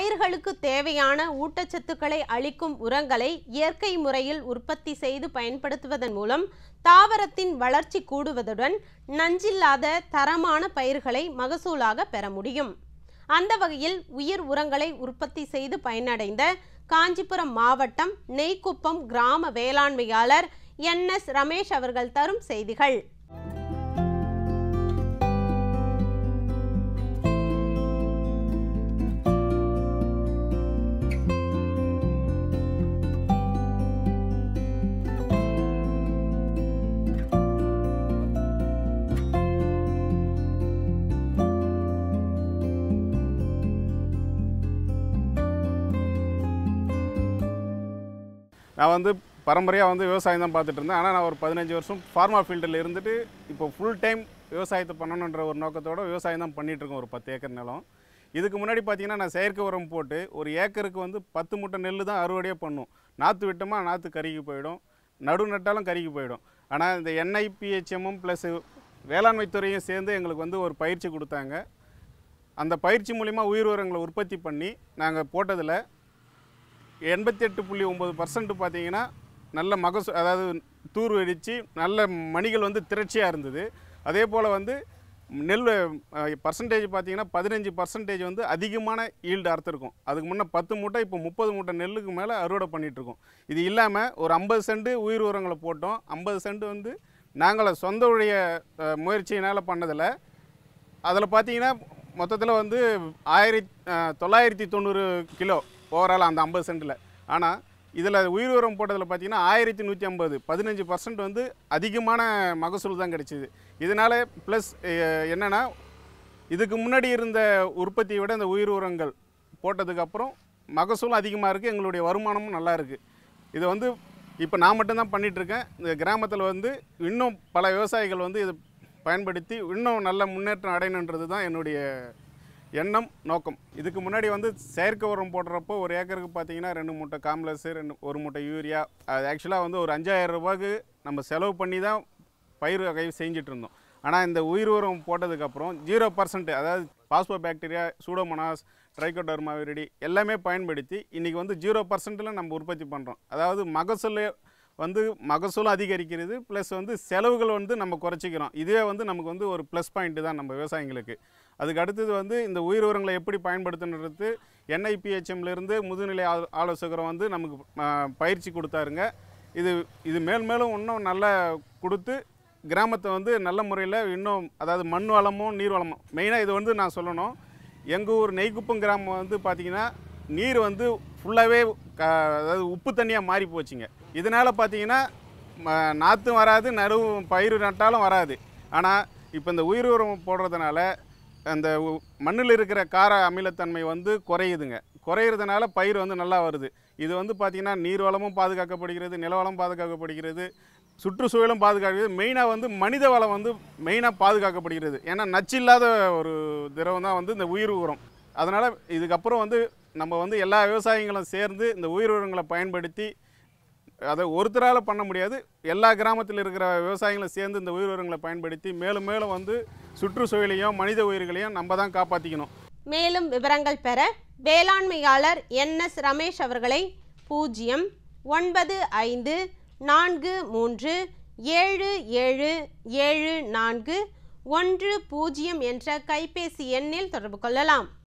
பயிர்களுக்கு தேவையான ஊட்டச்சத்துக்களை அளிக்கும் உரங்களை இயற்கை முறையில் உற்பத்தி செய்து பயன்படுத்துவதன் மூலம் தாவரத்தின் வளர்ச்சி கூடுவதுடன் நஞ்சில்லாத தரமான பயிர்களை மகசூலாக பெற முடியும் அந்த வகையில் உயிர் உரங்களை உற்பத்தி செய்து பயனடைந்த காஞ்சிபுரம் மாவட்டம் நெய்க்குப்பம் கிராம வேளாண்மையாளர் என் எஸ் ரமேஷ் அவர்கள் தரும் செய்திகள் நான் வந்து பரம்பரையாக வந்து விவசாயம் தான் பார்த்துட்டு இருந்தேன் ஆனால் நான் ஒரு பதினஞ்சு வருஷம் ஃபார்மா ஃபீல்டில் இருந்துட்டு இப்போ ஃபுல் டைம் விவசாயத்தை பண்ணணுன்ற ஒரு நோக்கத்தோடு விவசாயம் தான் பண்ணிகிட்ருக்கோம் ஒரு பத்து ஏக்கர் நிலம் இதுக்கு முன்னாடி பார்த்தீங்கன்னா நான் செயற்கை உரம் போட்டு ஒரு ஏக்கருக்கு வந்து பத்து மூட்டை நெல் தான் அறுவடையாக பண்ணும் நாற்று விட்டோமா நாற்று கருகி போயிடும் நடு நட்டாலும் கருகி போயிடும் ஆனால் இந்த என்ஐபிஹெச்எம்மும் ப்ளஸ் வேளாண்மை துறையும் சேர்ந்து எங்களுக்கு வந்து ஒரு பயிற்சி கொடுத்தாங்க அந்த பயிற்சி மூலிமா உயிர் உரங்களை உற்பத்தி பண்ணி நாங்கள் போட்டதில் எண்பத்தி எட்டு புள்ளி ஒம்பது பர்சன்ட் பார்த்தீங்கன்னா நல்ல மகசு அதாவது தூர் வெடித்து நல்ல மணிகள் வந்து திரட்சியாக இருந்தது அதே போல் வந்து நெல் பர்சன்டேஜ் பார்த்திங்கன்னா பதினஞ்சு பர்சன்டேஜ் வந்து அதிகமான ஈல்டு அறுத்துருக்கும் அதுக்கு முன்னே பத்து மூட்டை இப்போ முப்பது மூட்டை நெல்லுக்கு மேலே அறுவடை பண்ணிகிட்ருக்கோம் இது இல்லாமல் ஒரு ஐம்பது சென்ட் உயிர் உரங்களை போட்டோம் ஐம்பது சென்ட் வந்து நாங்கள் சொந்த உடைய முயற்சியினால் பண்ணதில் அதில் பார்த்தீங்கன்னா மொத்தத்தில் வந்து ஆயிரத்தி தொள்ளாயிரத்தி தொண்ணூறு கிலோ ஓவரால் அந்த ஐம்பது சென்ட்டில் ஆனால் இதில் உயிர் உரம் போட்டதில் பார்த்தீங்கன்னா ஆயிரத்தி நூற்றி ஐம்பது பதினஞ்சு பர்சன்ட் வந்து அதிகமான மகசூல் தான் கிடைச்சிது இதனால் ப்ளஸ் என்னென்னா இதுக்கு முன்னாடி இருந்த உற்பத்தியை விட இந்த உயிர் உரங்கள் போட்டதுக்கப்புறம் மகசூலும் அதிகமாக இருக்குது எங்களுடைய வருமானமும் நல்லா இருக்குது இதை வந்து இப்போ நான் மட்டும்தான் பண்ணிகிட்ருக்கேன் இந்த கிராமத்தில் வந்து இன்னும் பல விவசாயிகள் வந்து இதை பயன்படுத்தி இன்னும் நல்ல முன்னேற்றம் அடையணுன்றது தான் என்னுடைய எண்ணம் நோக்கம் இதுக்கு முன்னாடி வந்து செயற்கை உரம் போடுறப்போ ஒரு ஏக்கருக்கு பார்த்தீங்கன்னா ரெண்டு மூட்டை காம்ப்ளெக்ஸு ரெண்டு ஒரு மூட்டை யூரியா அது ஆக்சுவலாக வந்து ஒரு அஞ்சாயிரம் ரூபாய்க்கு நம்ம செலவு பண்ணி தான் பயிர் வகை செஞ்சுட்டு இருந்தோம் ஆனால் இந்த உயிர் உரம் போட்டதுக்கப்புறம் ஜீரோ பர்சன்ட் அதாவது பாஸ்போ பாக்டீரியா சூடோமோனாஸ் ட்ரைகோடர்மாவிரடி எல்லாமே பயன்படுத்தி இன்றைக்கி வந்து ஜீரோ பர்சன்ட்டில் நம்ம உற்பத்தி பண்ணுறோம் அதாவது மகசூல் வந்து மகசூலும் அதிகரிக்கிறது ப்ளஸ் வந்து செலவுகள் வந்து நம்ம குறைச்சிக்கிறோம் இதுவே வந்து நமக்கு வந்து ஒரு ப்ளஸ் பாயிண்ட்டு தான் நம்ம விவசாயிங்களுக்கு அதுக்கு அடுத்தது வந்து இந்த உயிர் உரங்களை எப்படி பயன்படுத்தணுன்றது என்ஐபிஹெச்எம்லேருந்து முதுநிலை ஆலோசகரை வந்து நமக்கு பயிற்சி கொடுத்தாருங்க இது இது மேல் மேலும் இன்னும் நல்லா கொடுத்து கிராமத்தை வந்து நல்ல முறையில் இன்னும் அதாவது மண் வளமும் நீர் வளமும் மெயினாக இது வந்து நான் சொல்லணும் எங்கள் ஊர் நெய்குப்பம் கிராமம் வந்து பார்த்திங்கன்னா நீர் வந்து ஃபுல்லாகவே க அதாவது உப்பு தண்ணியாக மாறி போச்சுங்க இதனால் பார்த்திங்கன்னா நாற்றும் வராது நடுவும் பயிர் நட்டாலும் வராது ஆனால் இப்போ இந்த உயிர் உரம் போடுறதுனால அந்த மண்ணில் இருக்கிற கார அமிலத்தன்மை வந்து குறையுதுங்க குறையிறதுனால பயிர் வந்து நல்லா வருது இது வந்து பார்த்திங்கன்னா நீர் வளமும் பாதுகாக்கப்படுகிறது நிலவளம் பாதுகாக்கப்படுகிறது சுற்றுச்சூழலும் பாதுகாக்கிறது மெயினாக வந்து மனித வளம் வந்து மெயினாக பாதுகாக்கப்படுகிறது ஏன்னா நச்சில்லாத ஒரு திரவம் தான் வந்து இந்த உயிர் உரம் அதனால் இதுக்கப்புறம் வந்து நம்ம வந்து எல்லா விவசாயிகளும் சேர்ந்து இந்த உயிர் உரங்களை பயன்படுத்தி அதை ஒருத்தரால் பண்ண முடியாது எல்லா கிராமத்தில் இருக்கிற விவசாயிகளை சேர்ந்து இந்த உயிர் உரங்களை பயன்படுத்தி மேலும் மேலும் வந்து சுற்றுச்சூழலையும் மனித உயிர்களையும் நம்ம தான் காப்பாற்றிக்கணும் மேலும் விவரங்கள் பெற வேளாண்மையாளர் என் எஸ் ரமேஷ் அவர்களை பூஜ்ஜியம் ஒன்பது ஐந்து நான்கு மூன்று ஏழு ஏழு ஏழு நான்கு ஒன்று பூஜ்ஜியம் என்ற கைபேசி எண்ணில் தொடர்பு கொள்ளலாம்